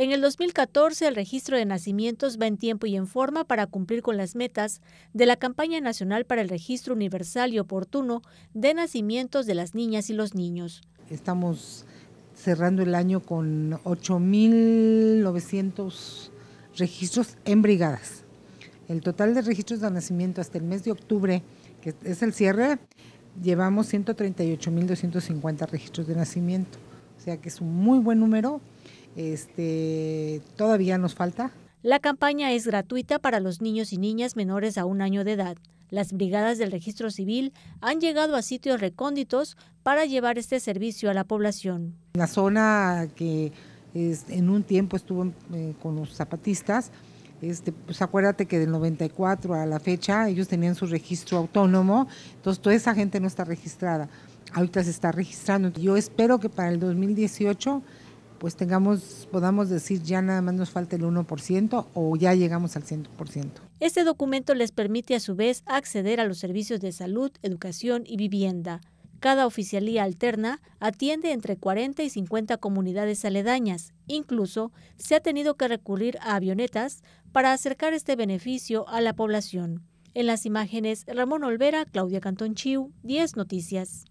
En el 2014, el registro de nacimientos va en tiempo y en forma para cumplir con las metas de la campaña nacional para el registro universal y oportuno de nacimientos de las niñas y los niños. Estamos cerrando el año con 8.900 registros en brigadas. El total de registros de nacimiento hasta el mes de octubre, que es el cierre, llevamos 138.250 registros de nacimiento. O sea que es un muy buen número este, todavía nos falta. La campaña es gratuita para los niños y niñas menores a un año de edad. Las brigadas del registro civil han llegado a sitios recónditos para llevar este servicio a la población. La zona que es, en un tiempo estuvo eh, con los zapatistas, este, pues acuérdate que del 94 a la fecha ellos tenían su registro autónomo, entonces toda esa gente no está registrada. Ahorita se está registrando. Yo espero que para el 2018 pues tengamos, podamos decir ya nada más nos falta el 1% o ya llegamos al 100%. Este documento les permite a su vez acceder a los servicios de salud, educación y vivienda. Cada oficialía alterna atiende entre 40 y 50 comunidades aledañas. Incluso se ha tenido que recurrir a avionetas para acercar este beneficio a la población. En las imágenes, Ramón Olvera, Claudia Cantón Chiu, 10 Noticias.